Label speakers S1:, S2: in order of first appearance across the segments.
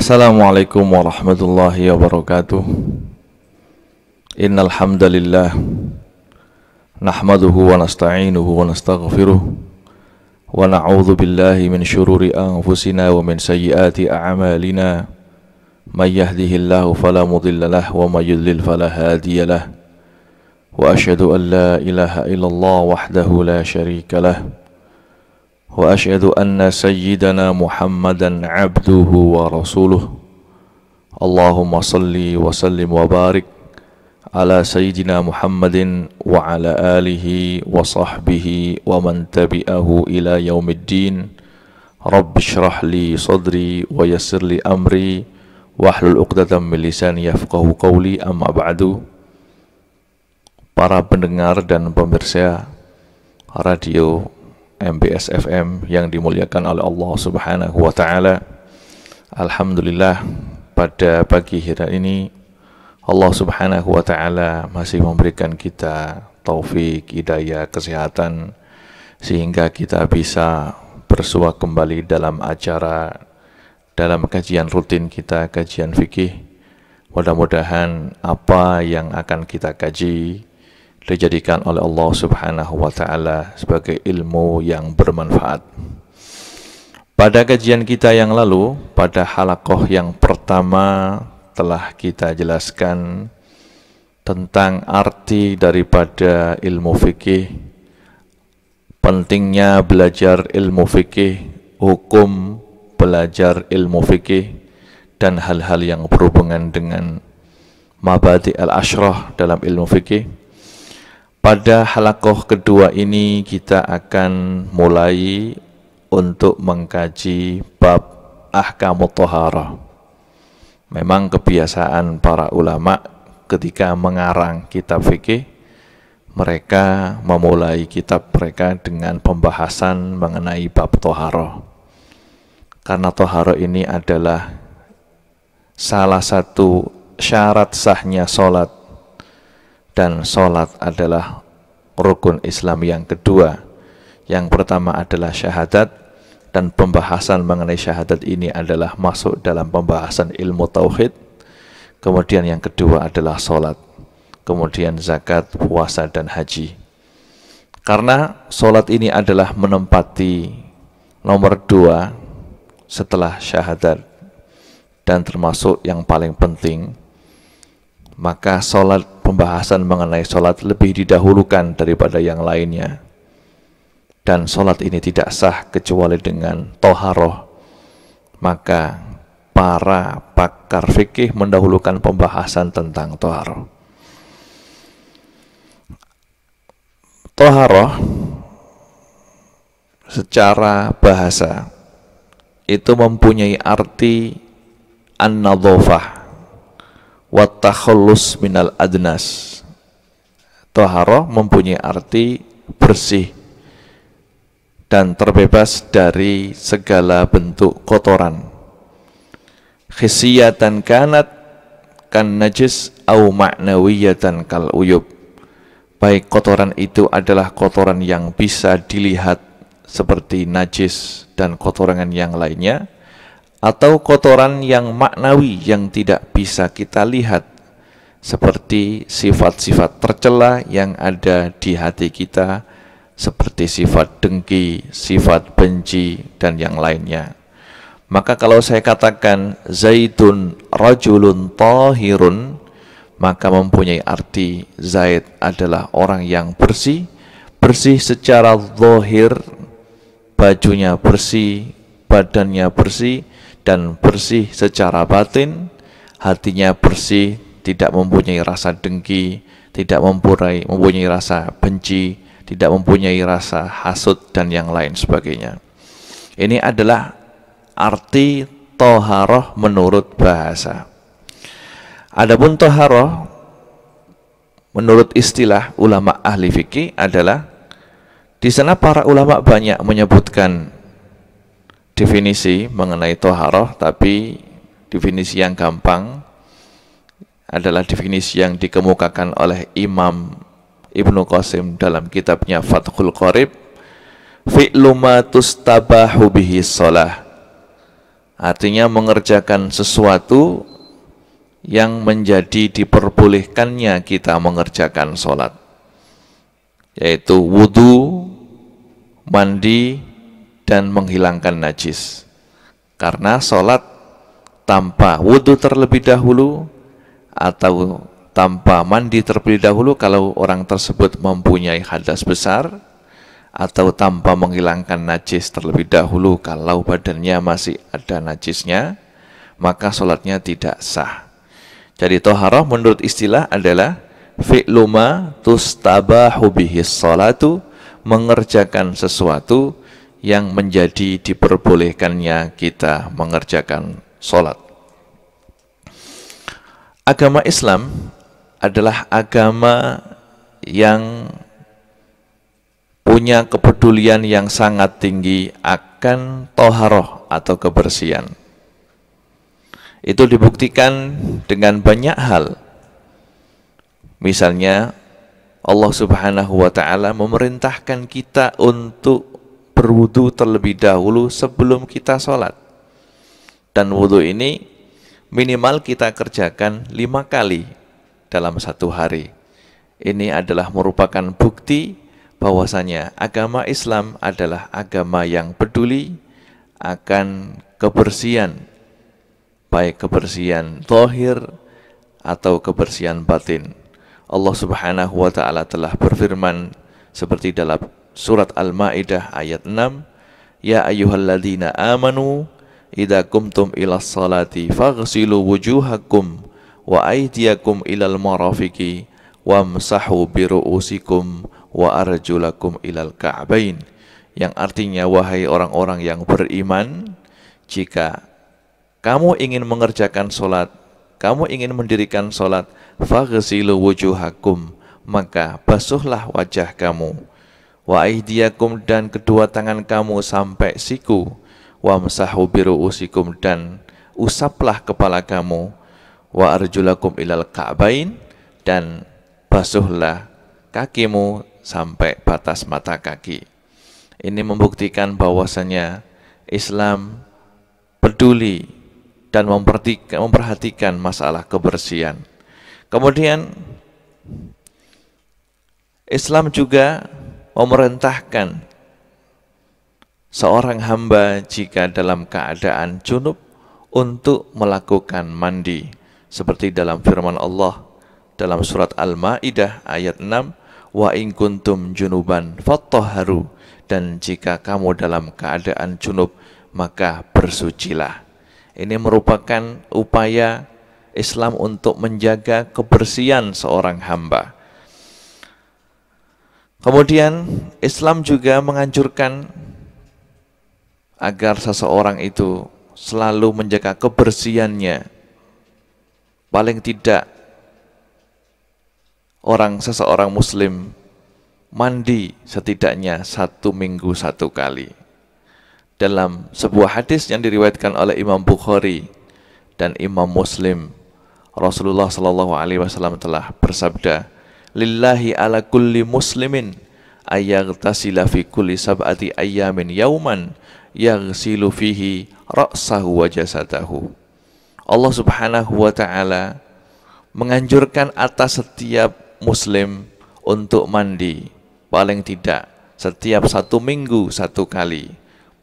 S1: Assalamualaikum warahmatullahi wabarakatuh Innal nahmaduhu wa nasta'inuhu wa nastaghfiruh wa na'udhu billahi min syururi anfusina wa min sayyiati a'malina Man yahdihillahu fala mudilla lahu wa may yudlil fala hadiya lahu wa ashadu an la ilaha illallah wahdahu la sharika lah وأشهد أن سيدنا محمدا عبده ورسوله اللهم صل وسلم وبارك على سيدنا محمد وعلى آله وصحبه ومن تبعه إلى يوم الدين رب اشرح لي صدري ويسر لي أمري واhlul uqdatam من lisani يفقه قولي أما ba'du para pendengar dan pemirsa radio MBS FM yang dimuliakan oleh Allah Subhanahu wa taala. Alhamdulillah pada pagi hari ini Allah Subhanahu wa taala masih memberikan kita taufik, hidayah, kesehatan sehingga kita bisa bersua kembali dalam acara dalam kajian rutin kita kajian fikih. Mudah-mudahan apa yang akan kita kaji dijadikan oleh Allah Subhanahu wa taala sebagai ilmu yang bermanfaat. Pada kajian kita yang lalu, pada halakoh yang pertama telah kita jelaskan tentang arti daripada ilmu fikih, pentingnya belajar ilmu fikih, hukum belajar ilmu fikih, dan hal-hal yang berhubungan dengan mabadi al-ashrah dalam ilmu fikih pada halakoh kedua ini kita akan mulai untuk mengkaji bab ahkamu toharah. Memang kebiasaan para ulama ketika mengarang kitab fikih, mereka memulai kitab mereka dengan pembahasan mengenai bab toharoh. Karena toharoh ini adalah salah satu syarat sahnya sholat dan sholat adalah rukun Islam yang kedua. Yang pertama adalah syahadat dan pembahasan mengenai syahadat ini adalah masuk dalam pembahasan ilmu tauhid. Kemudian yang kedua adalah sholat. Kemudian zakat, puasa, dan haji. Karena sholat ini adalah menempati nomor dua setelah syahadat dan termasuk yang paling penting maka sholat pembahasan mengenai sholat lebih didahulukan daripada yang lainnya. Dan sholat ini tidak sah kecuali dengan toharoh. Maka para pakar fikih mendahulukan pembahasan tentang toharoh. Toharoh secara bahasa itu mempunyai arti an-nadhofah watakhallus minal adnas toharoh mempunyai arti bersih dan terbebas dari segala bentuk kotoran khisiyatan kanat kan najis au ma'nawiyatan kal uyub baik kotoran itu adalah kotoran yang bisa dilihat seperti najis dan kotoran yang lainnya atau kotoran yang maknawi yang tidak bisa kita lihat seperti sifat-sifat tercela yang ada di hati kita seperti sifat dengki, sifat benci dan yang lainnya. Maka kalau saya katakan zaitun rajulun tahirun maka mempunyai arti Zaid adalah orang yang bersih, bersih secara zahir, bajunya bersih, badannya bersih, dan bersih secara batin, hatinya bersih, tidak mempunyai rasa dengki, tidak mempunyai, mempunyai rasa benci, tidak mempunyai rasa hasut dan yang lain sebagainya. Ini adalah arti toharoh menurut bahasa. Adapun toharoh menurut istilah ulama ahli fikih adalah di sana para ulama banyak menyebutkan definisi mengenai toharoh, tapi definisi yang gampang adalah definisi yang dikemukakan oleh Imam Ibnu Qasim dalam kitabnya Fathul Qorib fi'lumatus sholah artinya mengerjakan sesuatu yang menjadi diperbolehkannya kita mengerjakan sholat yaitu wudhu, mandi, dan menghilangkan najis. Karena sholat tanpa wudhu terlebih dahulu atau tanpa mandi terlebih dahulu kalau orang tersebut mempunyai hadas besar atau tanpa menghilangkan najis terlebih dahulu kalau badannya masih ada najisnya, maka sholatnya tidak sah. Jadi toharoh menurut istilah adalah fi'luma tustabahu bihis sholatu, mengerjakan sesuatu yang menjadi diperbolehkannya kita mengerjakan sholat. Agama Islam adalah agama yang punya kepedulian yang sangat tinggi akan toharoh atau kebersihan. Itu dibuktikan dengan banyak hal. Misalnya, Allah Subhanahu wa Ta'ala memerintahkan kita untuk berwudu terlebih dahulu sebelum kita sholat. Dan wudu ini minimal kita kerjakan lima kali dalam satu hari. Ini adalah merupakan bukti bahwasanya agama Islam adalah agama yang peduli akan kebersihan, baik kebersihan tohir atau kebersihan batin. Allah Subhanahu wa Ta'ala telah berfirman seperti dalam surat Al-Maidah ayat 6 Ya ayyuhalladzina amanu idza qumtum ilas salati faghsilu wujuhakum wa aydiyakum ilal marafiqi wamsahu bi ru'usikum wa arjulakum ilal ka'bain yang artinya wahai orang-orang yang beriman jika kamu ingin mengerjakan solat, kamu ingin mendirikan solat, faghsilu wujuhakum, maka basuhlah wajah kamu wa aidiyakum dan kedua tangan kamu sampai siku wa masahu biruusikum dan usaplah kepala kamu wa arjulakum ilal ka'bain dan basuhlah kakimu sampai batas mata kaki. Ini membuktikan bahwasanya Islam peduli dan memperhatikan masalah kebersihan. Kemudian Islam juga memerintahkan seorang hamba jika dalam keadaan junub untuk melakukan mandi seperti dalam firman Allah dalam surat Al-Maidah ayat 6 wa in kuntum junuban fattahharu dan jika kamu dalam keadaan junub maka bersucilah ini merupakan upaya Islam untuk menjaga kebersihan seorang hamba Kemudian Islam juga menganjurkan agar seseorang itu selalu menjaga kebersihannya. Paling tidak orang seseorang muslim mandi setidaknya satu minggu satu kali. Dalam sebuah hadis yang diriwayatkan oleh Imam Bukhari dan Imam Muslim, Rasulullah Shallallahu Alaihi Wasallam telah bersabda, lillahi ala kulli muslimin ayaghtasila fi kulli sab'ati ayyamin yauman yaghsilu fihi ra'sahu wa jasadahu. Allah Subhanahu wa taala menganjurkan atas setiap muslim untuk mandi paling tidak setiap satu minggu satu kali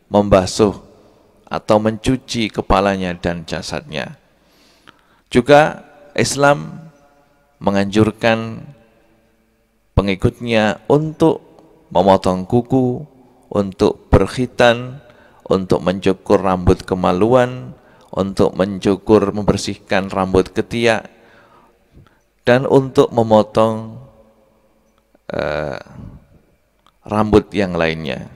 S1: membasuh atau mencuci kepalanya dan jasadnya. Juga Islam menganjurkan pengikutnya untuk memotong kuku, untuk berkhitan, untuk mencukur rambut kemaluan, untuk mencukur membersihkan rambut ketiak, dan untuk memotong uh, rambut yang lainnya.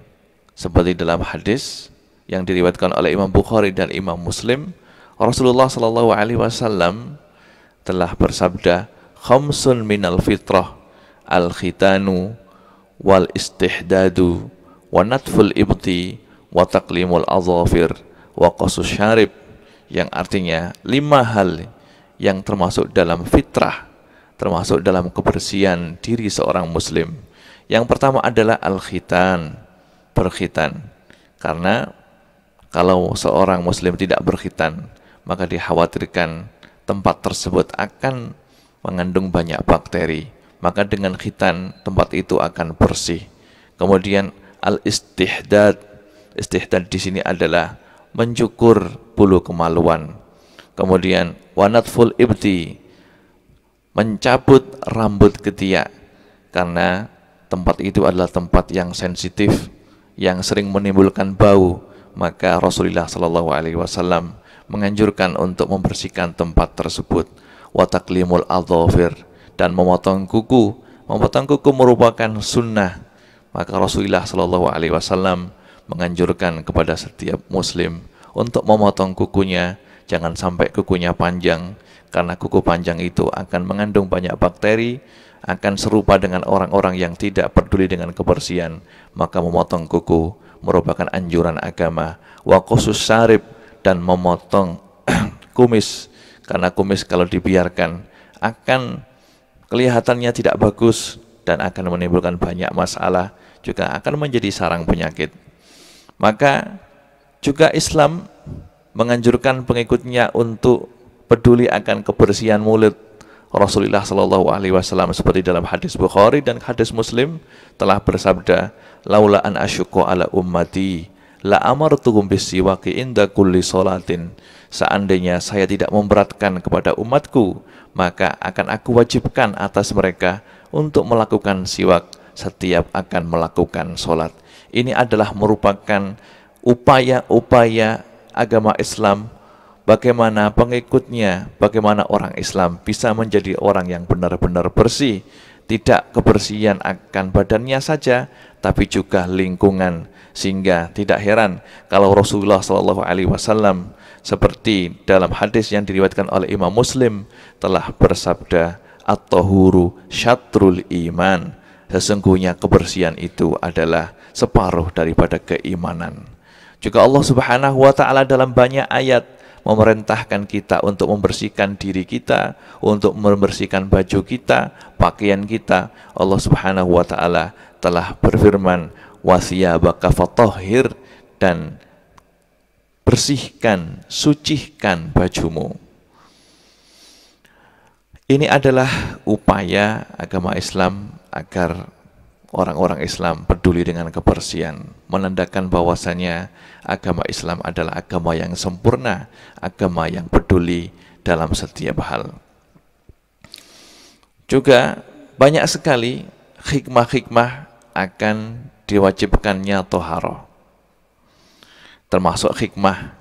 S1: Seperti dalam hadis yang diriwayatkan oleh Imam Bukhari dan Imam Muslim, Rasulullah Shallallahu Alaihi Wasallam telah bersabda, "Khamsun minal fitrah." al-khitanu wal istihdadu wa natful ibti wa taqlimul azafir wa qasus syarib yang artinya lima hal yang termasuk dalam fitrah termasuk dalam kebersihan diri seorang muslim yang pertama adalah al-khitan berkhitan karena kalau seorang muslim tidak berkhitan maka dikhawatirkan tempat tersebut akan mengandung banyak bakteri maka dengan khitan tempat itu akan bersih. Kemudian al-istihdad, istihdad di sini adalah mencukur bulu kemaluan. Kemudian wanatful ibti, mencabut rambut ketiak karena tempat itu adalah tempat yang sensitif yang sering menimbulkan bau maka Rasulullah Shallallahu Alaihi Wasallam menganjurkan untuk membersihkan tempat tersebut wataklimul adhafir dan memotong kuku. Memotong kuku merupakan sunnah. Maka Rasulullah Shallallahu Alaihi Wasallam menganjurkan kepada setiap muslim untuk memotong kukunya, jangan sampai kukunya panjang, karena kuku panjang itu akan mengandung banyak bakteri, akan serupa dengan orang-orang yang tidak peduli dengan kebersihan, maka memotong kuku merupakan anjuran agama. Wa khusus syarib dan memotong kumis, karena kumis kalau dibiarkan akan kelihatannya tidak bagus dan akan menimbulkan banyak masalah juga akan menjadi sarang penyakit. Maka juga Islam menganjurkan pengikutnya untuk peduli akan kebersihan mulut Rasulullah Shallallahu Alaihi Wasallam seperti dalam hadis Bukhari dan hadis Muslim telah bersabda, laula an asyuko ala ummati la amartuhum bisiwaki inda kulli solatin. Seandainya saya tidak memberatkan kepada umatku maka akan aku wajibkan atas mereka untuk melakukan siwak setiap akan melakukan sholat. Ini adalah merupakan upaya-upaya agama Islam bagaimana pengikutnya, bagaimana orang Islam bisa menjadi orang yang benar-benar bersih, tidak kebersihan akan badannya saja, tapi juga lingkungan. Sehingga tidak heran kalau Rasulullah Shallallahu Alaihi Wasallam seperti dalam hadis yang diriwayatkan oleh Imam Muslim telah bersabda at-tahuru syatrul iman sesungguhnya kebersihan itu adalah separuh daripada keimanan juga Allah Subhanahu wa taala dalam banyak ayat memerintahkan kita untuk membersihkan diri kita, untuk membersihkan baju kita, pakaian kita. Allah Subhanahu wa taala telah berfirman, "Wasiyabaka fatahhir" dan bersihkan, sucihkan bajumu. Ini adalah upaya agama Islam agar orang-orang Islam peduli dengan kebersihan, menandakan bahwasanya agama Islam adalah agama yang sempurna, agama yang peduli dalam setiap hal. Juga banyak sekali hikmah-hikmah akan diwajibkannya toharoh termasuk hikmah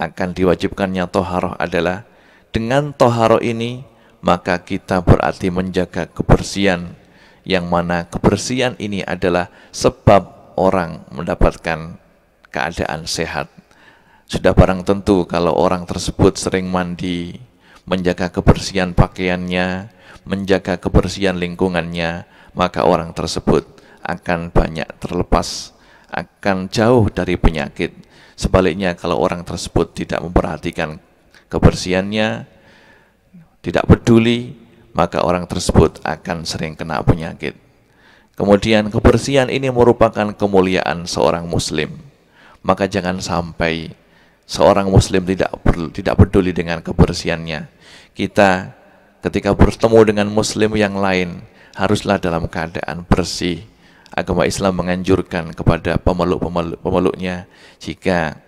S1: akan diwajibkannya toharoh adalah dengan toharoh ini maka kita berarti menjaga kebersihan yang mana kebersihan ini adalah sebab orang mendapatkan keadaan sehat. Sudah barang tentu kalau orang tersebut sering mandi, menjaga kebersihan pakaiannya, menjaga kebersihan lingkungannya, maka orang tersebut akan banyak terlepas akan jauh dari penyakit. Sebaliknya kalau orang tersebut tidak memperhatikan kebersihannya, tidak peduli, maka orang tersebut akan sering kena penyakit. Kemudian kebersihan ini merupakan kemuliaan seorang muslim. Maka jangan sampai seorang muslim tidak tidak peduli dengan kebersihannya. Kita ketika bertemu dengan muslim yang lain haruslah dalam keadaan bersih, agama Islam menganjurkan kepada pemeluk pemeluknya jika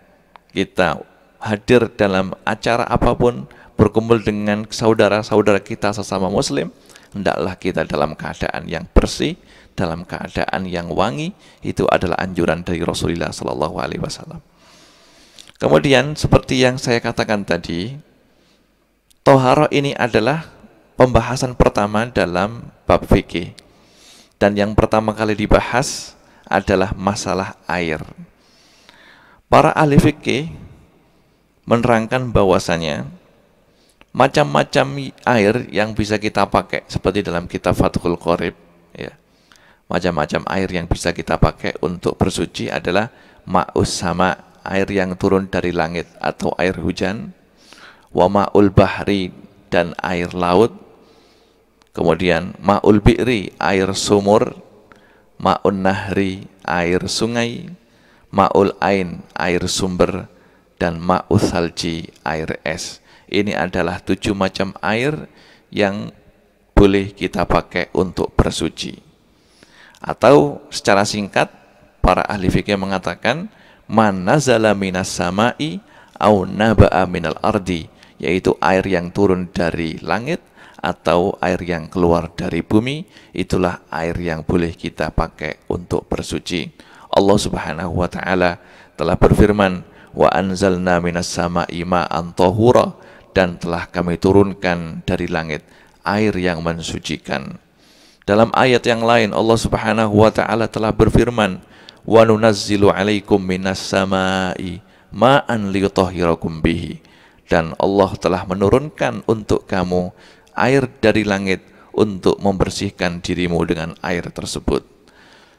S1: kita hadir dalam acara apapun berkumpul dengan saudara-saudara kita sesama muslim hendaklah kita dalam keadaan yang bersih dalam keadaan yang wangi itu adalah anjuran dari Rasulullah Shallallahu Alaihi Wasallam kemudian seperti yang saya katakan tadi toharoh ini adalah pembahasan pertama dalam bab fikih dan yang pertama kali dibahas adalah masalah air. Para ahli fikih menerangkan bahwasanya macam-macam air yang bisa kita pakai seperti dalam kitab Fathul Qorib ya. Macam-macam air yang bisa kita pakai untuk bersuci adalah ma'us sama air yang turun dari langit atau air hujan, wa ma'ul bahri dan air laut, Kemudian ma'ul bi'ri air sumur, ma'un nahri air sungai, ma'ul ain air sumber, dan ma'ul salji air es. Ini adalah tujuh macam air yang boleh kita pakai untuk bersuci. Atau secara singkat, para ahli fikih mengatakan, man nazala minas sama'i au naba'a minal ardi, yaitu air yang turun dari langit atau air yang keluar dari bumi, itulah air yang boleh kita pakai untuk bersuci. Allah Subhanahu wa taala telah berfirman, "Wa anzalna minas sama'i ma'an tahura" dan telah kami turunkan dari langit air yang mensucikan. Dalam ayat yang lain Allah Subhanahu wa taala telah berfirman, "Wa nunazzilu 'alaikum minas sama'i ma'an liyutahhirakum bihi." Dan Allah telah menurunkan untuk kamu air dari langit untuk membersihkan dirimu dengan air tersebut.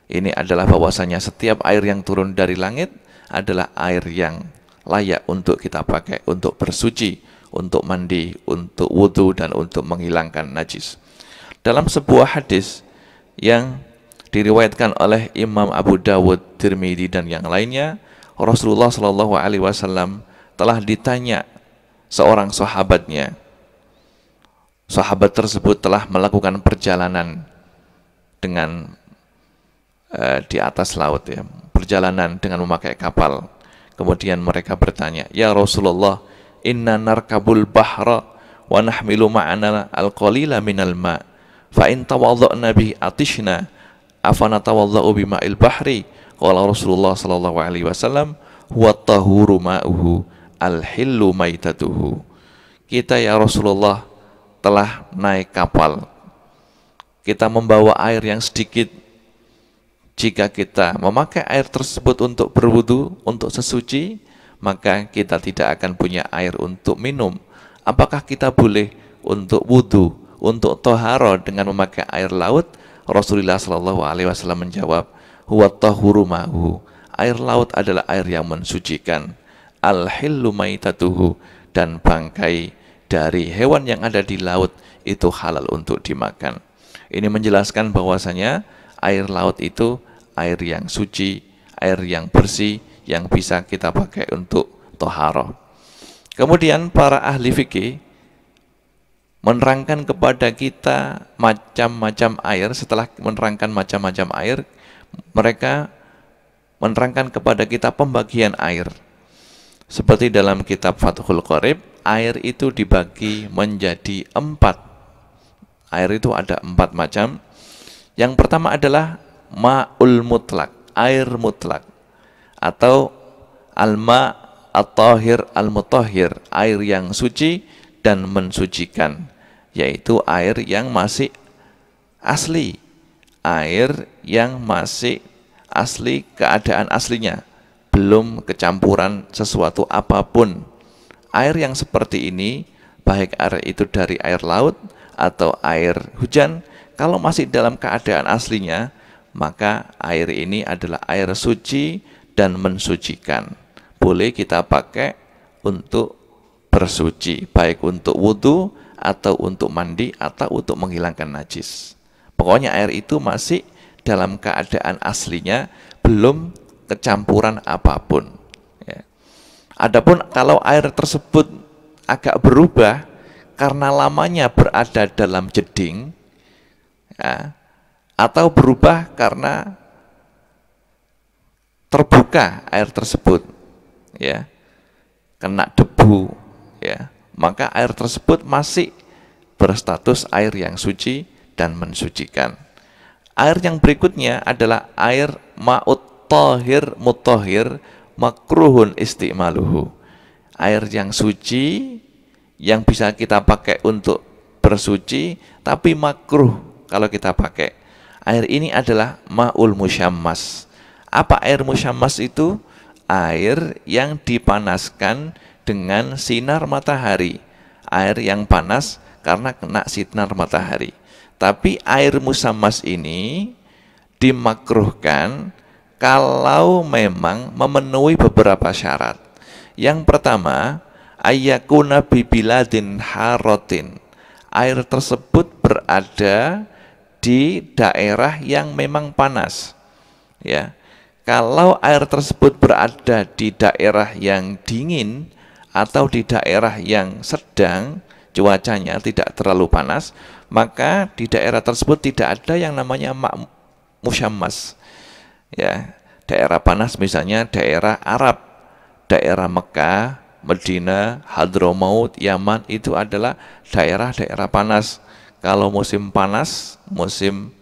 S1: Ini adalah bahwasanya setiap air yang turun dari langit adalah air yang layak untuk kita pakai untuk bersuci, untuk mandi, untuk wudhu dan untuk menghilangkan najis. Dalam sebuah hadis yang diriwayatkan oleh Imam Abu Dawud, Tirmidzi dan yang lainnya, Rasulullah Shallallahu Alaihi Wasallam telah ditanya seorang sahabatnya, sahabat tersebut telah melakukan perjalanan dengan uh, di atas laut ya, perjalanan dengan memakai kapal. Kemudian mereka bertanya, "Ya Rasulullah, inna narkabul bahra wa nahmilu ma'ana al-qalila minal ma' fa in tawadda'na bi atishna afana tawadda'u bi ma'il bahri?" Qala Rasulullah sallallahu alaihi wasallam, "Huwa tahuru ma'uhu al-hillu maitatuhu." Kita ya Rasulullah telah naik kapal. Kita membawa air yang sedikit. Jika kita memakai air tersebut untuk berwudu, untuk sesuci, maka kita tidak akan punya air untuk minum. Apakah kita boleh untuk wudu, untuk toharo dengan memakai air laut? Rasulullah Shallallahu Alaihi Wasallam menjawab, huwa tahuru ma'hu. Air laut adalah air yang mensucikan. al hilumaitatuhu dan bangkai dari hewan yang ada di laut itu halal untuk dimakan. Ini menjelaskan bahwasanya air laut itu air yang suci, air yang bersih, yang bisa kita pakai untuk toharoh. Kemudian para ahli fikih menerangkan kepada kita macam-macam air setelah menerangkan macam-macam air mereka menerangkan kepada kita pembagian air seperti dalam kitab Fathul Qorib air itu dibagi menjadi empat. Air itu ada empat macam. Yang pertama adalah ma'ul mutlak, air mutlak. Atau alma ma at al mutahir air yang suci dan mensucikan, yaitu air yang masih asli, air yang masih asli keadaan aslinya, belum kecampuran sesuatu apapun air yang seperti ini, baik air itu dari air laut atau air hujan, kalau masih dalam keadaan aslinya, maka air ini adalah air suci dan mensucikan. Boleh kita pakai untuk bersuci, baik untuk wudhu atau untuk mandi atau untuk menghilangkan najis. Pokoknya air itu masih dalam keadaan aslinya, belum kecampuran apapun. Adapun kalau air tersebut agak berubah karena lamanya berada dalam jeding, ya, atau berubah karena terbuka air tersebut, ya, kena debu, ya, maka air tersebut masih berstatus air yang suci dan mensucikan. Air yang berikutnya adalah air ma'ut tohir mutohir makruhun istimaluhu. Air yang suci yang bisa kita pakai untuk bersuci tapi makruh kalau kita pakai. Air ini adalah maul musyammas. Apa air musyammas itu? Air yang dipanaskan dengan sinar matahari. Air yang panas karena kena sinar matahari. Tapi air musyammas ini dimakruhkan kalau memang memenuhi beberapa syarat. Yang pertama, ayakuna bibiladin harotin. Air tersebut berada di daerah yang memang panas. Ya. Kalau air tersebut berada di daerah yang dingin atau di daerah yang sedang cuacanya tidak terlalu panas, maka di daerah tersebut tidak ada yang namanya musyammas ya daerah panas misalnya daerah Arab daerah Mekah Medina Hadramaut Yaman itu adalah daerah-daerah panas kalau musim panas musim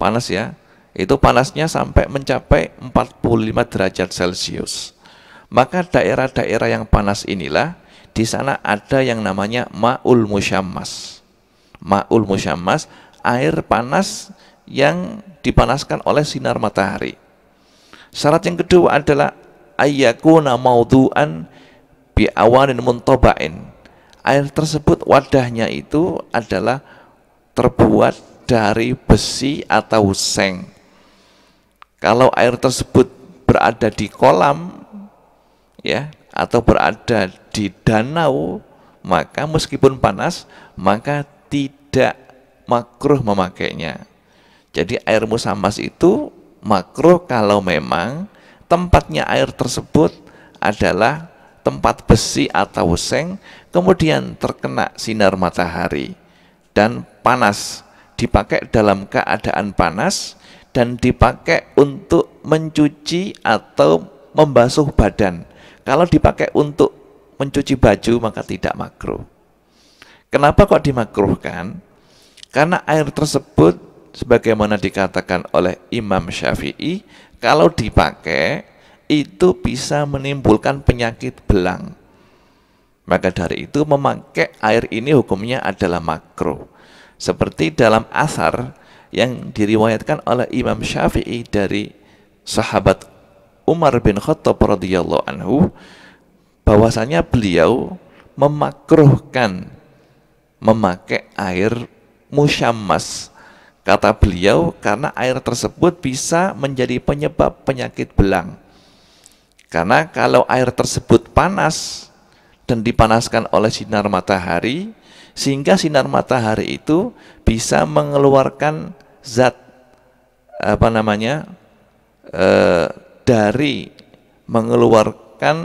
S1: panas ya itu panasnya sampai mencapai 45 derajat celcius maka daerah-daerah yang panas inilah di sana ada yang namanya ma'ul musyammas ma'ul musyammas air panas yang dipanaskan oleh sinar matahari Syarat yang kedua adalah ayakuna maudhu'an bi awanin muntaba'in. Air tersebut wadahnya itu adalah terbuat dari besi atau seng. Kalau air tersebut berada di kolam ya atau berada di danau, maka meskipun panas, maka tidak makruh memakainya. Jadi air musamas itu makruh kalau memang tempatnya air tersebut adalah tempat besi atau seng, kemudian terkena sinar matahari dan panas, dipakai dalam keadaan panas dan dipakai untuk mencuci atau membasuh badan. Kalau dipakai untuk mencuci baju maka tidak makruh. Kenapa kok dimakruhkan? Karena air tersebut sebagaimana dikatakan oleh Imam Syafi'i, kalau dipakai itu bisa menimbulkan penyakit belang. Maka dari itu memakai air ini hukumnya adalah makro. Seperti dalam asar yang diriwayatkan oleh Imam Syafi'i dari sahabat Umar bin Khattab radhiyallahu anhu bahwasanya beliau memakruhkan memakai air musyammas Kata beliau, karena air tersebut bisa menjadi penyebab penyakit belang. Karena kalau air tersebut panas dan dipanaskan oleh sinar matahari, sehingga sinar matahari itu bisa mengeluarkan zat apa namanya e, dari mengeluarkan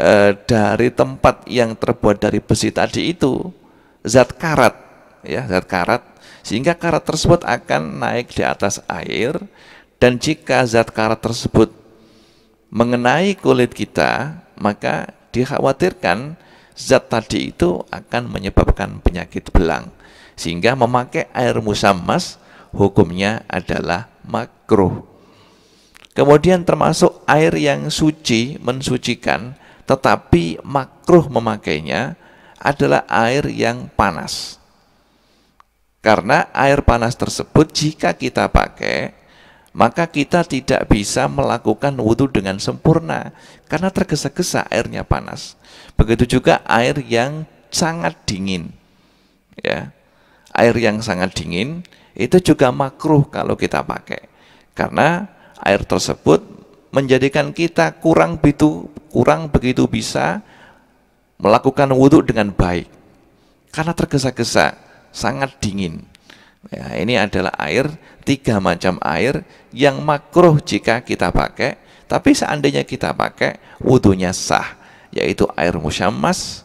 S1: e, dari tempat yang terbuat dari besi tadi itu zat karat ya zat karat sehingga karat tersebut akan naik di atas air dan jika zat karat tersebut mengenai kulit kita, maka dikhawatirkan zat tadi itu akan menyebabkan penyakit belang. Sehingga memakai air musammas hukumnya adalah makruh. Kemudian termasuk air yang suci, mensucikan, tetapi makruh memakainya adalah air yang panas. Karena air panas tersebut jika kita pakai, maka kita tidak bisa melakukan wudhu dengan sempurna karena tergesa-gesa airnya panas. Begitu juga air yang sangat dingin. Ya. Air yang sangat dingin itu juga makruh kalau kita pakai. Karena air tersebut menjadikan kita kurang begitu kurang begitu bisa melakukan wudhu dengan baik. Karena tergesa-gesa sangat dingin. Ya, ini adalah air, tiga macam air yang makruh jika kita pakai, tapi seandainya kita pakai, wudhunya sah, yaitu air musyamas,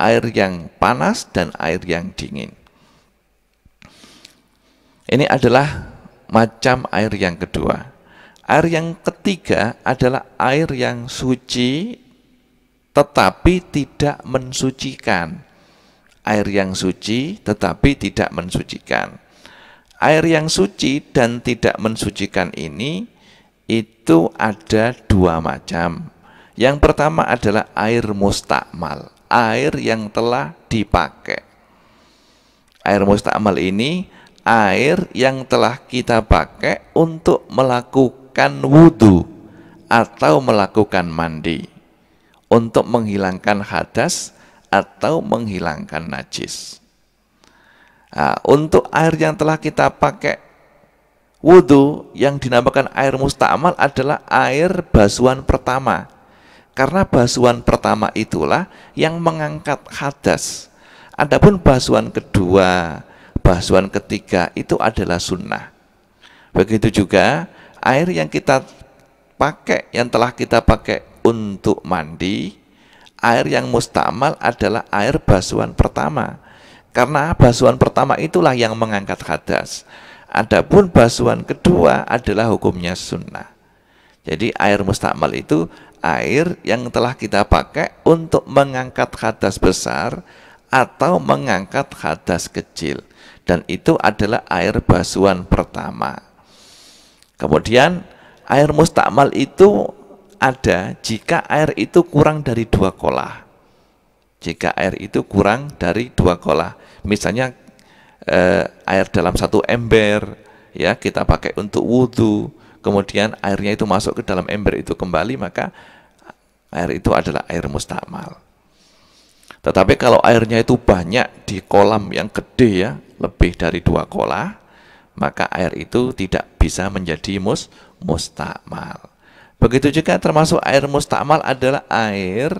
S1: air yang panas, dan air yang dingin. Ini adalah macam air yang kedua. Air yang ketiga adalah air yang suci tetapi tidak mensucikan air yang suci tetapi tidak mensucikan. Air yang suci dan tidak mensucikan ini itu ada dua macam. Yang pertama adalah air mustakmal, air yang telah dipakai. Air mustakmal ini air yang telah kita pakai untuk melakukan wudhu atau melakukan mandi untuk menghilangkan hadas atau menghilangkan najis. Nah, untuk air yang telah kita pakai wudhu yang dinamakan air mustamal adalah air basuhan pertama. Karena basuhan pertama itulah yang mengangkat hadas. Adapun basuhan kedua, basuhan ketiga itu adalah sunnah. Begitu juga air yang kita pakai, yang telah kita pakai untuk mandi, air yang mustamal adalah air basuhan pertama. Karena basuhan pertama itulah yang mengangkat hadas. Adapun basuhan kedua adalah hukumnya sunnah. Jadi air mustamal itu air yang telah kita pakai untuk mengangkat hadas besar atau mengangkat hadas kecil. Dan itu adalah air basuhan pertama. Kemudian air mustamal itu ada jika air itu kurang dari dua kolah. Jika air itu kurang dari dua kolah, misalnya eh, air dalam satu ember, ya kita pakai untuk wudhu, kemudian airnya itu masuk ke dalam ember itu kembali, maka air itu adalah air mustakmal. Tetapi kalau airnya itu banyak di kolam yang gede ya, lebih dari dua kolah, maka air itu tidak bisa menjadi mus mustakmal. Begitu juga termasuk air mustakmal adalah air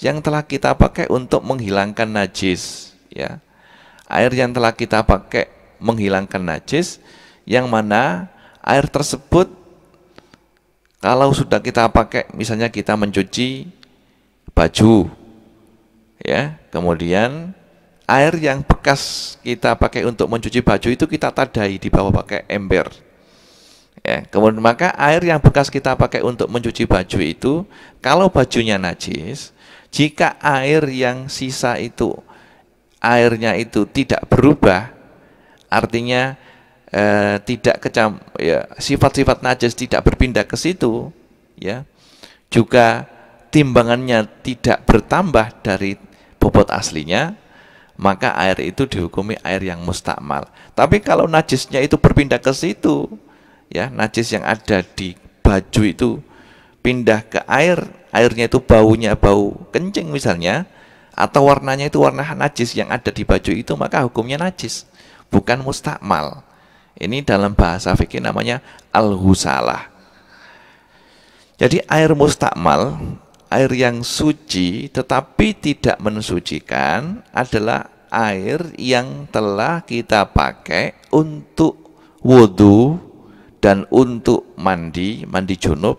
S1: yang telah kita pakai untuk menghilangkan najis, ya. Air yang telah kita pakai menghilangkan najis yang mana air tersebut kalau sudah kita pakai misalnya kita mencuci baju ya, kemudian air yang bekas kita pakai untuk mencuci baju itu kita tadai di bawah pakai ember Ya, kemudian maka air yang bekas kita pakai untuk mencuci baju itu, kalau bajunya najis, jika air yang sisa itu airnya itu tidak berubah, artinya eh, tidak kecam, ya sifat-sifat najis tidak berpindah ke situ, ya juga timbangannya tidak bertambah dari bobot aslinya, maka air itu dihukumi air yang mustakmal. Tapi kalau najisnya itu berpindah ke situ, ya najis yang ada di baju itu pindah ke air airnya itu baunya bau kencing misalnya atau warnanya itu warna najis yang ada di baju itu maka hukumnya najis bukan mustakmal ini dalam bahasa fikih namanya al-husalah jadi air mustakmal air yang suci tetapi tidak mensucikan adalah air yang telah kita pakai untuk wudhu dan untuk mandi, mandi junub,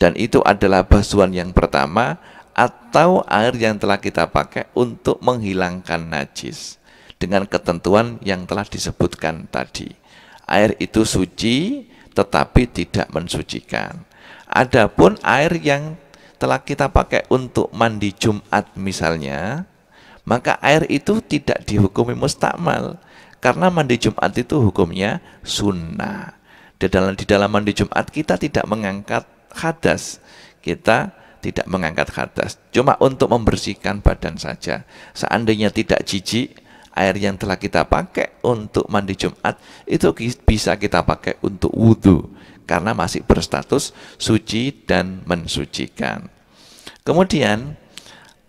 S1: dan itu adalah basuhan yang pertama atau air yang telah kita pakai untuk menghilangkan najis dengan ketentuan yang telah disebutkan tadi. Air itu suci tetapi tidak mensucikan. Adapun air yang telah kita pakai untuk mandi Jumat misalnya, maka air itu tidak dihukumi mustakmal karena mandi Jumat itu hukumnya sunnah di dalam di dalam mandi Jumat kita tidak mengangkat hadas. Kita tidak mengangkat hadas. Cuma untuk membersihkan badan saja. Seandainya tidak jijik, air yang telah kita pakai untuk mandi Jumat itu bisa kita pakai untuk wudhu karena masih berstatus suci dan mensucikan. Kemudian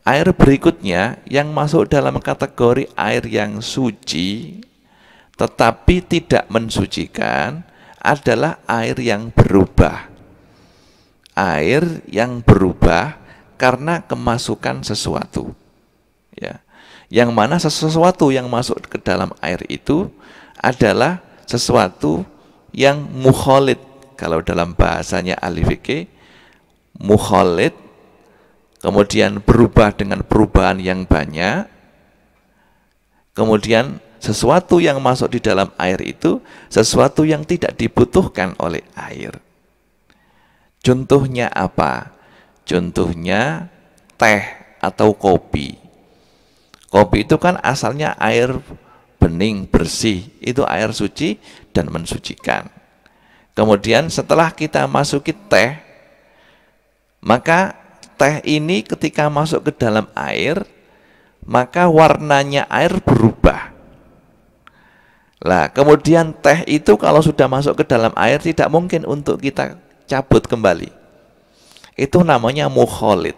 S1: air berikutnya yang masuk dalam kategori air yang suci tetapi tidak mensucikan adalah air yang berubah. Air yang berubah karena kemasukan sesuatu. Ya. Yang mana sesuatu yang masuk ke dalam air itu adalah sesuatu yang mukholid. Kalau dalam bahasanya alifike, mukholid, kemudian berubah dengan perubahan yang banyak, kemudian sesuatu yang masuk di dalam air itu sesuatu yang tidak dibutuhkan oleh air. Contohnya apa? Contohnya teh atau kopi. Kopi itu kan asalnya air bening, bersih. Itu air suci dan mensucikan. Kemudian setelah kita masuki teh, maka teh ini ketika masuk ke dalam air, maka warnanya air berubah. Lah, kemudian teh itu kalau sudah masuk ke dalam air tidak mungkin untuk kita cabut kembali. Itu namanya mukholid.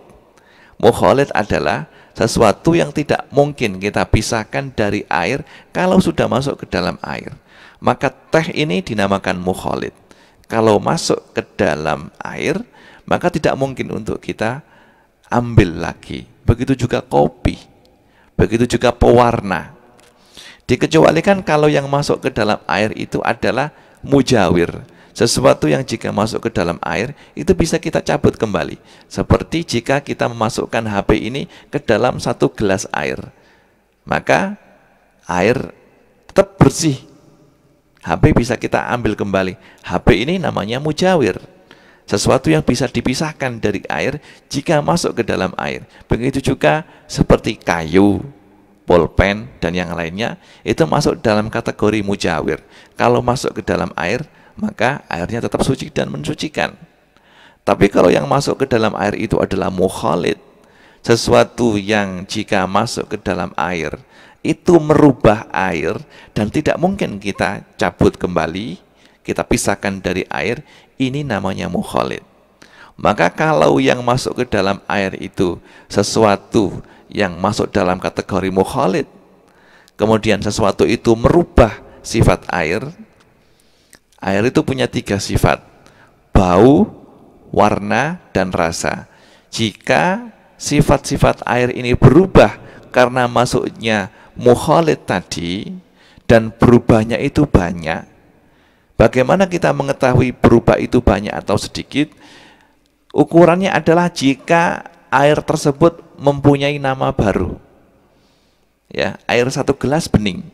S1: Mukholid adalah sesuatu yang tidak mungkin kita pisahkan dari air kalau sudah masuk ke dalam air. Maka teh ini dinamakan mukholid. Kalau masuk ke dalam air, maka tidak mungkin untuk kita ambil lagi. Begitu juga kopi, begitu juga pewarna Dikecualikan kalau yang masuk ke dalam air itu adalah mujawir. Sesuatu yang jika masuk ke dalam air itu bisa kita cabut kembali. Seperti jika kita memasukkan HP ini ke dalam satu gelas air. Maka air tetap bersih. HP bisa kita ambil kembali. HP ini namanya mujawir sesuatu yang bisa dipisahkan dari air jika masuk ke dalam air. Begitu juga seperti kayu pulpen, dan yang lainnya, itu masuk dalam kategori mujawir. Kalau masuk ke dalam air, maka airnya tetap suci dan mensucikan. Tapi kalau yang masuk ke dalam air itu adalah mukhalid, sesuatu yang jika masuk ke dalam air, itu merubah air dan tidak mungkin kita cabut kembali, kita pisahkan dari air, ini namanya mukhalid. Maka kalau yang masuk ke dalam air itu sesuatu yang masuk dalam kategori mukhalid kemudian sesuatu itu merubah sifat air air itu punya tiga sifat bau, warna, dan rasa jika sifat-sifat air ini berubah karena masuknya mukhalid tadi dan berubahnya itu banyak bagaimana kita mengetahui berubah itu banyak atau sedikit ukurannya adalah jika air tersebut mempunyai nama baru. Ya, air satu gelas bening.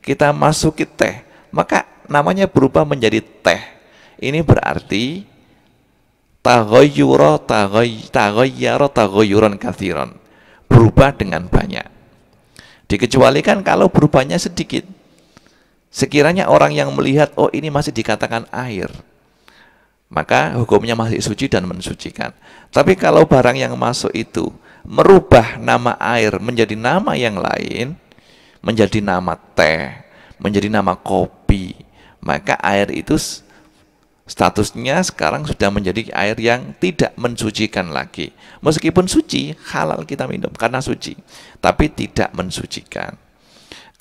S1: Kita masuki teh, maka namanya berubah menjadi teh. Ini berarti taghayyura taghayyara taghayyuran kathiron. Berubah dengan banyak. Dikecualikan kalau berubahnya sedikit. Sekiranya orang yang melihat, oh ini masih dikatakan air, maka hukumnya masih suci dan mensucikan. Tapi kalau barang yang masuk itu merubah nama air menjadi nama yang lain, menjadi nama teh, menjadi nama kopi, maka air itu statusnya sekarang sudah menjadi air yang tidak mensucikan lagi. Meskipun suci, halal kita minum karena suci, tapi tidak mensucikan.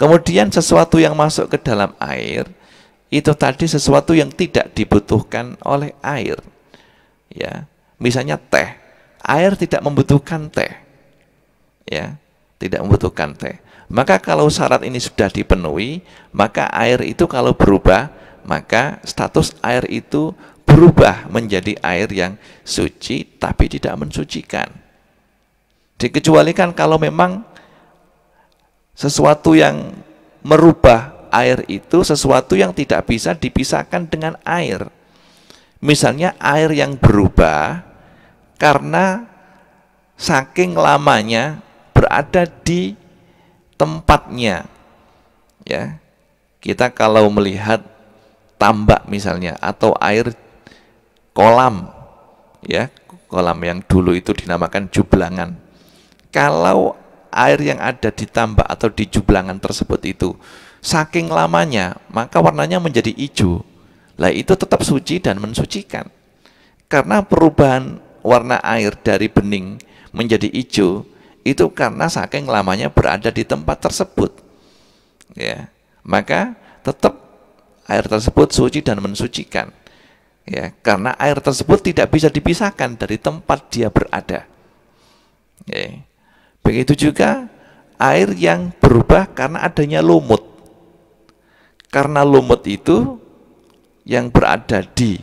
S1: Kemudian sesuatu yang masuk ke dalam air itu tadi sesuatu yang tidak dibutuhkan oleh air. Ya, misalnya teh air tidak membutuhkan teh. Ya, tidak membutuhkan teh. Maka kalau syarat ini sudah dipenuhi, maka air itu kalau berubah, maka status air itu berubah menjadi air yang suci tapi tidak mensucikan. Dikecualikan kalau memang sesuatu yang merubah air itu sesuatu yang tidak bisa dipisahkan dengan air. Misalnya air yang berubah karena saking lamanya berada di tempatnya. Ya. Kita kalau melihat tambak misalnya atau air kolam ya, kolam yang dulu itu dinamakan jublangan. Kalau air yang ada di tambak atau di jublangan tersebut itu saking lamanya, maka warnanya menjadi hijau. Lah itu tetap suci dan mensucikan. Karena perubahan warna air dari bening menjadi hijau itu karena saking lamanya berada di tempat tersebut. Ya, maka tetap air tersebut suci dan mensucikan. Ya, karena air tersebut tidak bisa dipisahkan dari tempat dia berada. Ya. Begitu juga air yang berubah karena adanya lumut. Karena lumut itu yang berada di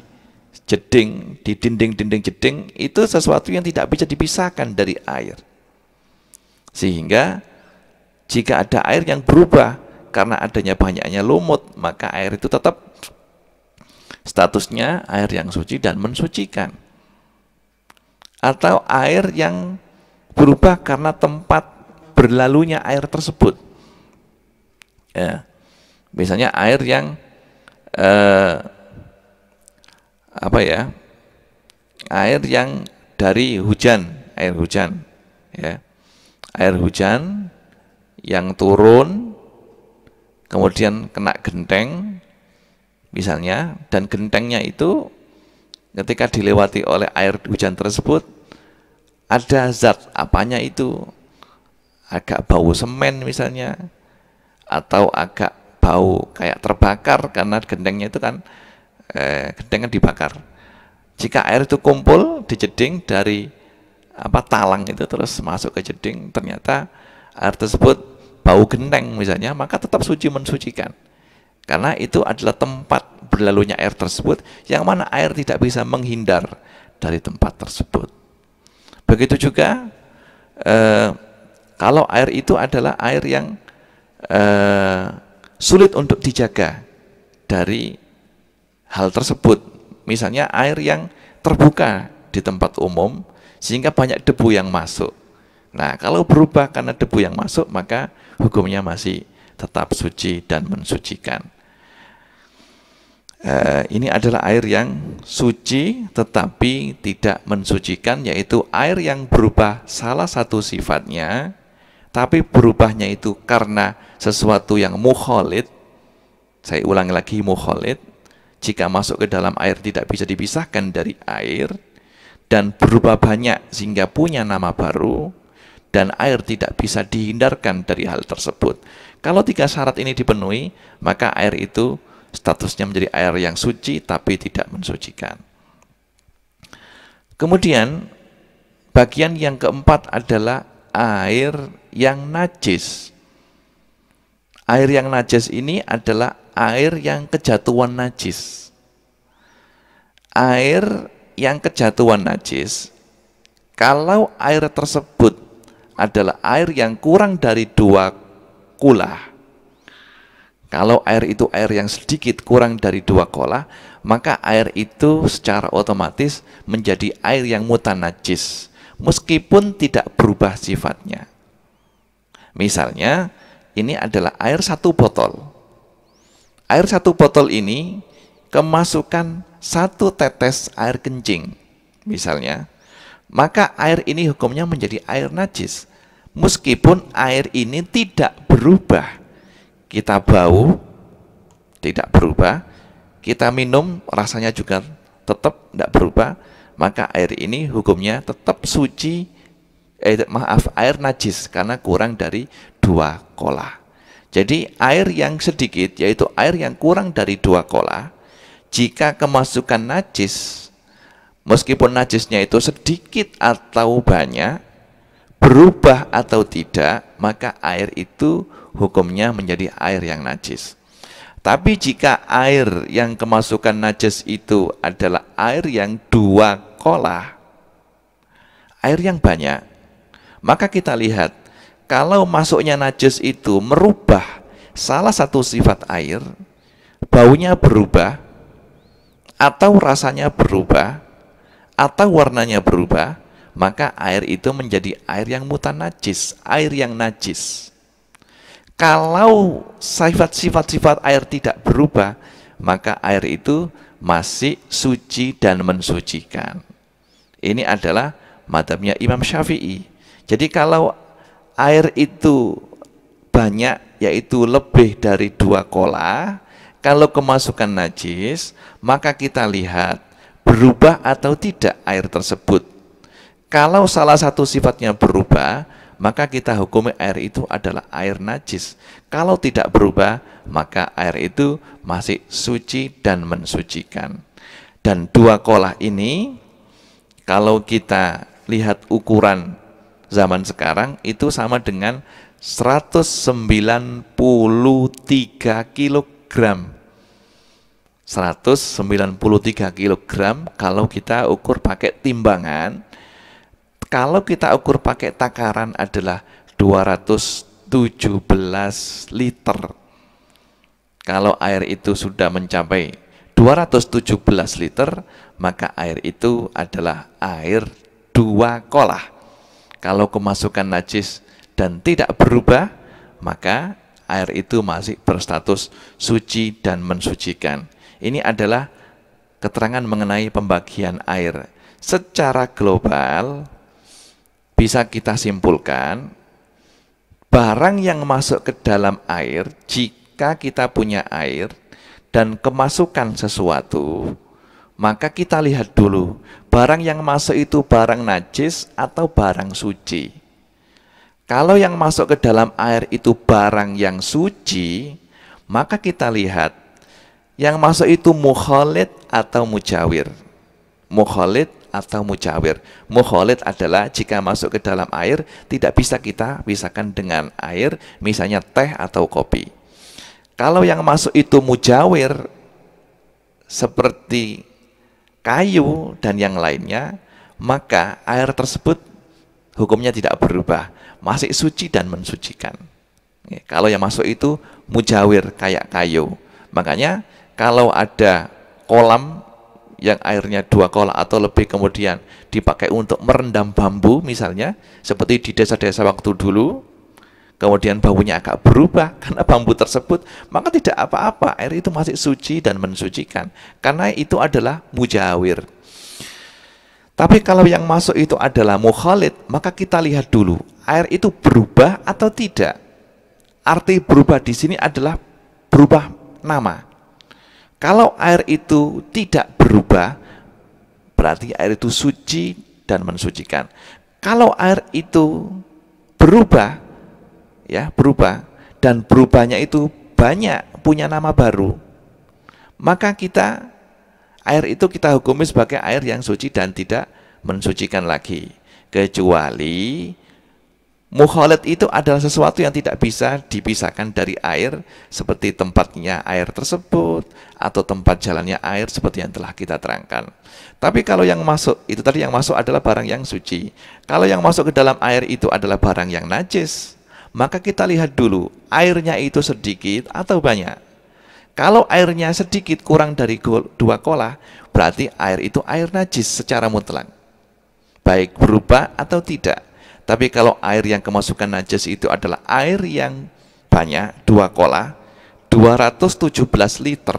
S1: jeding, di dinding-dinding jeding, itu sesuatu yang tidak bisa dipisahkan dari air. Sehingga jika ada air yang berubah karena adanya banyaknya lumut, maka air itu tetap statusnya air yang suci dan mensucikan. Atau air yang berubah karena tempat berlalunya air tersebut. Ya. Misalnya air yang eh, apa ya air yang dari hujan air hujan ya air hujan yang turun kemudian kena genteng misalnya dan gentengnya itu ketika dilewati oleh air hujan tersebut ada zat apanya itu agak bau semen misalnya atau agak bau kayak terbakar karena gentengnya itu kan Eh, gedeng dengan dibakar. Jika air itu kumpul di jeding dari apa talang itu terus masuk ke jeding, ternyata air tersebut bau geneng misalnya, maka tetap suci mensucikan. Karena itu adalah tempat berlalunya air tersebut yang mana air tidak bisa menghindar dari tempat tersebut. Begitu juga eh, kalau air itu adalah air yang eh, sulit untuk dijaga dari hal tersebut. Misalnya air yang terbuka di tempat umum sehingga banyak debu yang masuk. Nah, kalau berubah karena debu yang masuk maka hukumnya masih tetap suci dan mensucikan. Uh, ini adalah air yang suci tetapi tidak mensucikan yaitu air yang berubah salah satu sifatnya tapi berubahnya itu karena sesuatu yang mukholid saya ulangi lagi mukholid jika masuk ke dalam air tidak bisa dipisahkan dari air dan berubah banyak sehingga punya nama baru dan air tidak bisa dihindarkan dari hal tersebut. Kalau tiga syarat ini dipenuhi, maka air itu statusnya menjadi air yang suci tapi tidak mensucikan. Kemudian bagian yang keempat adalah air yang najis. Air yang najis ini adalah air yang kejatuhan najis. Air yang kejatuhan najis, kalau air tersebut adalah air yang kurang dari dua kulah, kalau air itu air yang sedikit kurang dari dua kolah, maka air itu secara otomatis menjadi air yang mutan najis, meskipun tidak berubah sifatnya. Misalnya, ini adalah air satu botol. Air satu botol ini kemasukan satu tetes air kencing, misalnya, maka air ini hukumnya menjadi air najis. Meskipun air ini tidak berubah, kita bau, tidak berubah, kita minum rasanya juga tetap tidak berubah, maka air ini hukumnya tetap suci, eh, maaf, air najis karena kurang dari dua kolah. Jadi air yang sedikit yaitu air yang kurang dari dua kola jika kemasukan najis meskipun najisnya itu sedikit atau banyak berubah atau tidak maka air itu hukumnya menjadi air yang najis. Tapi jika air yang kemasukan najis itu adalah air yang dua kolah, air yang banyak, maka kita lihat kalau masuknya najis itu merubah salah satu sifat air, baunya berubah, atau rasanya berubah, atau warnanya berubah, maka air itu menjadi air yang mutan najis, air yang najis. Kalau sifat-sifat-sifat air tidak berubah, maka air itu masih suci dan mensucikan. Ini adalah madhabnya Imam Syafi'i. Jadi kalau air itu banyak yaitu lebih dari dua kola, kalau kemasukan najis, maka kita lihat berubah atau tidak air tersebut. Kalau salah satu sifatnya berubah, maka kita hukumi air itu adalah air najis. Kalau tidak berubah, maka air itu masih suci dan mensucikan. Dan dua kolah ini, kalau kita lihat ukuran zaman sekarang itu sama dengan 193 kg. 193 kg kalau kita ukur pakai timbangan. Kalau kita ukur pakai takaran adalah 217 liter. Kalau air itu sudah mencapai 217 liter, maka air itu adalah air dua kolah kalau kemasukan najis dan tidak berubah, maka air itu masih berstatus suci dan mensucikan. Ini adalah keterangan mengenai pembagian air. Secara global, bisa kita simpulkan, barang yang masuk ke dalam air, jika kita punya air dan kemasukan sesuatu, maka kita lihat dulu barang yang masuk itu barang najis atau barang suci. Kalau yang masuk ke dalam air itu barang yang suci, maka kita lihat yang masuk itu mukhalid atau mujawir. Mukhalid atau mujawir. Mukhalid adalah jika masuk ke dalam air tidak bisa kita pisahkan dengan air, misalnya teh atau kopi. Kalau yang masuk itu mujawir seperti kayu dan yang lainnya, maka air tersebut hukumnya tidak berubah, masih suci dan mensucikan. kalau yang masuk itu mujawir kayak kayu. Makanya kalau ada kolam yang airnya dua kolam atau lebih kemudian dipakai untuk merendam bambu misalnya seperti di desa-desa waktu dulu kemudian baunya agak berubah karena bambu tersebut, maka tidak apa-apa, air itu masih suci dan mensucikan. Karena itu adalah mujawir. Tapi kalau yang masuk itu adalah mukhalid, maka kita lihat dulu, air itu berubah atau tidak. Arti berubah di sini adalah berubah nama. Kalau air itu tidak berubah, berarti air itu suci dan mensucikan. Kalau air itu berubah, ya berubah dan berubahnya itu banyak punya nama baru maka kita air itu kita hukumi sebagai air yang suci dan tidak mensucikan lagi kecuali mukhalat itu adalah sesuatu yang tidak bisa dipisahkan dari air seperti tempatnya air tersebut atau tempat jalannya air seperti yang telah kita terangkan. Tapi kalau yang masuk itu tadi yang masuk adalah barang yang suci. Kalau yang masuk ke dalam air itu adalah barang yang najis maka kita lihat dulu airnya itu sedikit atau banyak. Kalau airnya sedikit kurang dari dua kolah, berarti air itu air najis secara mutlak. Baik berubah atau tidak. Tapi kalau air yang kemasukan najis itu adalah air yang banyak, dua kolah, 217 liter.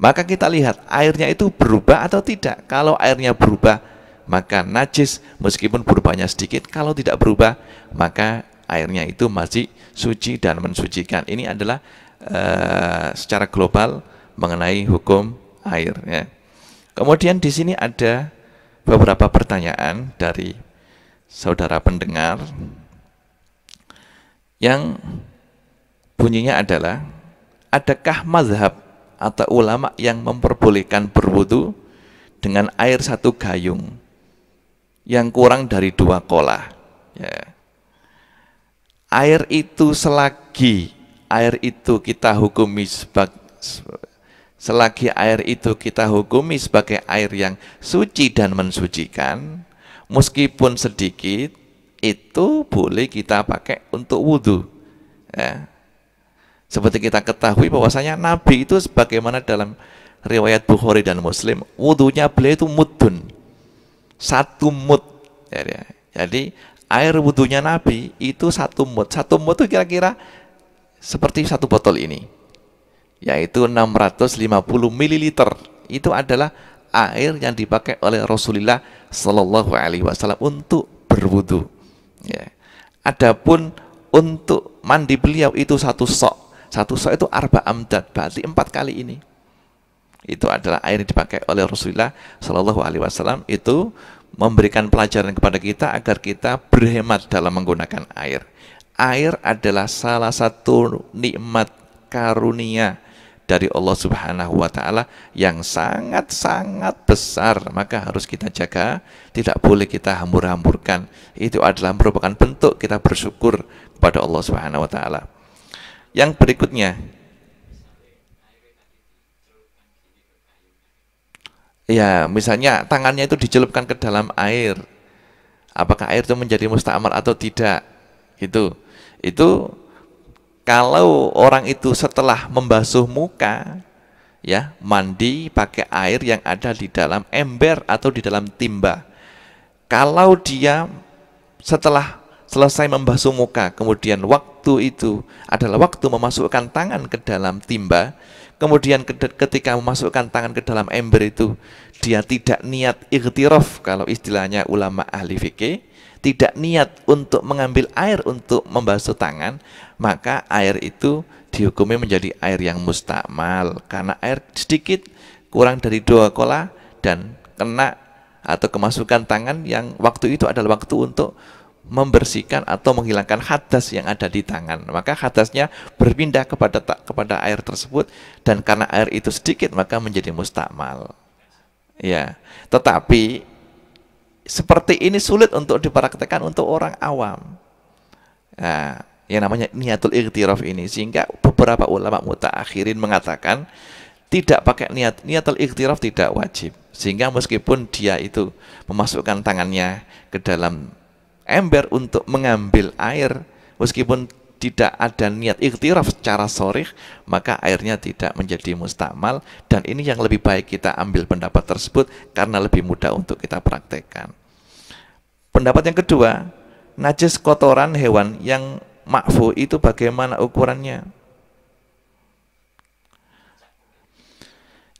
S1: Maka kita lihat airnya itu berubah atau tidak. Kalau airnya berubah, maka najis meskipun berubahnya sedikit. Kalau tidak berubah, maka airnya itu masih suci dan mensucikan. Ini adalah uh, secara global mengenai hukum air. Ya. Kemudian di sini ada beberapa pertanyaan dari saudara pendengar yang bunyinya adalah adakah mazhab atau ulama yang memperbolehkan berwudu dengan air satu gayung yang kurang dari dua kolah ya. Air itu selagi air itu kita hukumi sebagai selagi air itu kita hukumi sebagai air yang suci dan mensucikan, meskipun sedikit, itu boleh kita pakai untuk wudhu. Ya. Seperti kita ketahui bahwasanya Nabi itu sebagaimana dalam riwayat Bukhari dan Muslim, wudhunya beliau itu mudun, satu mud. Ya, ya. Jadi air wudhunya Nabi itu satu mut. Satu mut itu kira-kira seperti satu botol ini, yaitu 650 ml. Itu adalah air yang dipakai oleh Rasulullah Shallallahu Alaihi Wasallam untuk berwudhu. Ya. Adapun untuk mandi beliau itu satu sok. Satu sok itu arba amdad, berarti empat kali ini itu adalah air yang dipakai oleh Rasulullah Shallallahu Alaihi Wasallam itu memberikan pelajaran kepada kita agar kita berhemat dalam menggunakan air. Air adalah salah satu nikmat karunia dari Allah Subhanahu wa taala yang sangat-sangat besar, maka harus kita jaga, tidak boleh kita hambur-hamburkan. Itu adalah merupakan bentuk kita bersyukur kepada Allah Subhanahu wa taala. Yang berikutnya, Ya, misalnya tangannya itu dicelupkan ke dalam air. Apakah air itu menjadi musta'mal atau tidak? Itu. Itu kalau orang itu setelah membasuh muka, ya, mandi pakai air yang ada di dalam ember atau di dalam timba. Kalau dia setelah selesai membasuh muka, kemudian waktu itu adalah waktu memasukkan tangan ke dalam timba, Kemudian ketika memasukkan tangan ke dalam ember itu, dia tidak niat ikhtirof, kalau istilahnya ulama ahli fikih, tidak niat untuk mengambil air untuk membasuh tangan, maka air itu dihukumi menjadi air yang mustakmal karena air sedikit kurang dari dua kola dan kena atau kemasukan tangan yang waktu itu adalah waktu untuk membersihkan atau menghilangkan hadas yang ada di tangan. Maka hadasnya berpindah kepada kepada air tersebut dan karena air itu sedikit maka menjadi mustakmal. Ya. Tetapi seperti ini sulit untuk dipraktekkan untuk orang awam. Nah, yang namanya niatul ikhtiraf ini sehingga beberapa ulama mutaakhirin mengatakan tidak pakai niat niatul ikhtiraf tidak wajib sehingga meskipun dia itu memasukkan tangannya ke dalam ember untuk mengambil air meskipun tidak ada niat ikhtiraf secara sorih maka airnya tidak menjadi mustamal. dan ini yang lebih baik kita ambil pendapat tersebut karena lebih mudah untuk kita praktekkan pendapat yang kedua najis kotoran hewan yang makfu itu bagaimana ukurannya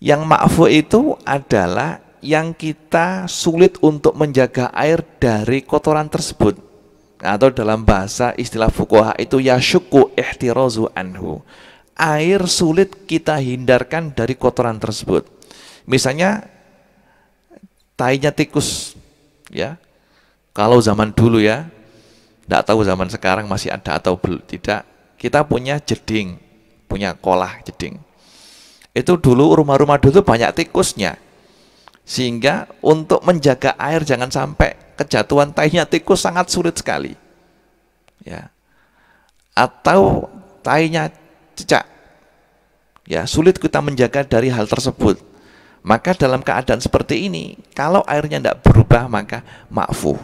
S1: yang makfu itu adalah yang kita sulit untuk menjaga air dari kotoran tersebut atau dalam bahasa istilah fukoha itu yashuku ihtirozu anhu air sulit kita hindarkan dari kotoran tersebut misalnya tainya tikus ya kalau zaman dulu ya tidak tahu zaman sekarang masih ada atau belum tidak kita punya jeding punya kolah jeding itu dulu rumah-rumah dulu banyak tikusnya sehingga untuk menjaga air jangan sampai kejatuhan tainya tikus sangat sulit sekali. Ya. Atau tainya cecak. Ya, sulit kita menjaga dari hal tersebut. Maka dalam keadaan seperti ini, kalau airnya tidak berubah maka makfu.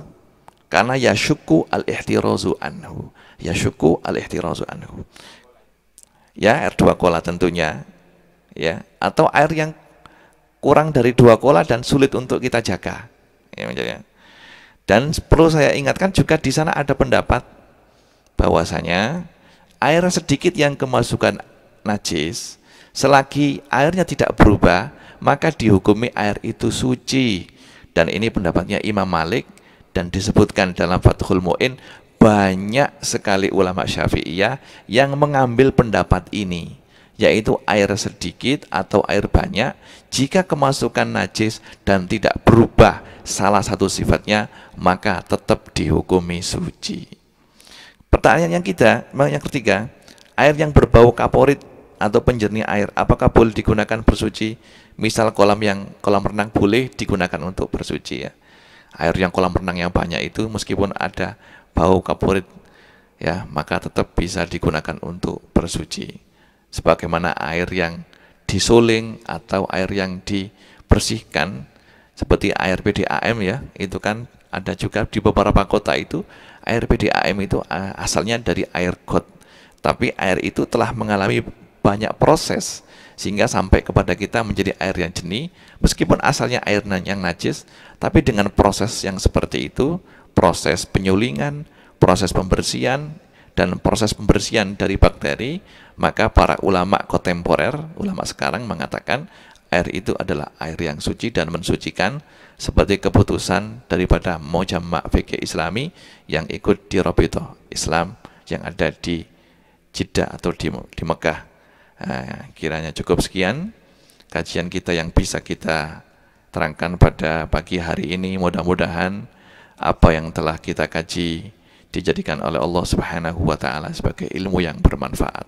S1: Karena ya yasyuku al-ihtirazu anhu. ya Yasyuku al-ihtirazu anhu. Ya, air dua kola tentunya. Ya, atau air yang kurang dari dua kola dan sulit untuk kita jaga. Ya, dan perlu saya ingatkan juga di sana ada pendapat bahwasanya air sedikit yang kemasukan najis, selagi airnya tidak berubah, maka dihukumi air itu suci. Dan ini pendapatnya Imam Malik dan disebutkan dalam Fathul Mu'in banyak sekali ulama syafi'iyah yang mengambil pendapat ini yaitu air sedikit atau air banyak, jika kemasukan najis dan tidak berubah salah satu sifatnya, maka tetap dihukumi suci. Pertanyaan yang kita, yang ketiga, air yang berbau kaporit atau penjernih air, apakah boleh digunakan bersuci? Misal kolam yang kolam renang boleh digunakan untuk bersuci ya. Air yang kolam renang yang banyak itu meskipun ada bau kaporit ya, maka tetap bisa digunakan untuk bersuci sebagaimana air yang disuling atau air yang dibersihkan seperti air PDAM ya itu kan ada juga di beberapa kota itu air PDAM itu eh, asalnya dari air got tapi air itu telah mengalami banyak proses sehingga sampai kepada kita menjadi air yang jernih meskipun asalnya air yang najis tapi dengan proses yang seperti itu proses penyulingan proses pembersihan dan proses pembersihan dari bakteri, maka para ulama kontemporer, ulama sekarang mengatakan air itu adalah air yang suci dan mensucikan seperti keputusan daripada Mojama fikih Islami yang ikut di Robito Islam yang ada di Jeddah atau di, di Mekah. Nah, kiranya cukup sekian kajian kita yang bisa kita terangkan pada pagi hari ini. Mudah-mudahan apa yang telah kita kaji dijadikan oleh Allah Subhanahu wa taala sebagai ilmu yang bermanfaat.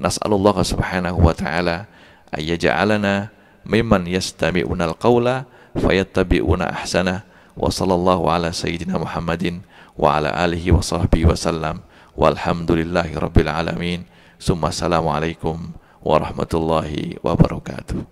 S1: Nas'alullah Subhanahu wa taala ayyaj'alana mimman yastami'una al-qawla fayattabi'una ahsanah wa sallallahu ala sayyidina Muhammadin wa ala alihi wa sahbihi wa sallam walhamdulillahi rabbil alamin. Assalamualaikum warahmatullahi wabarakatuh.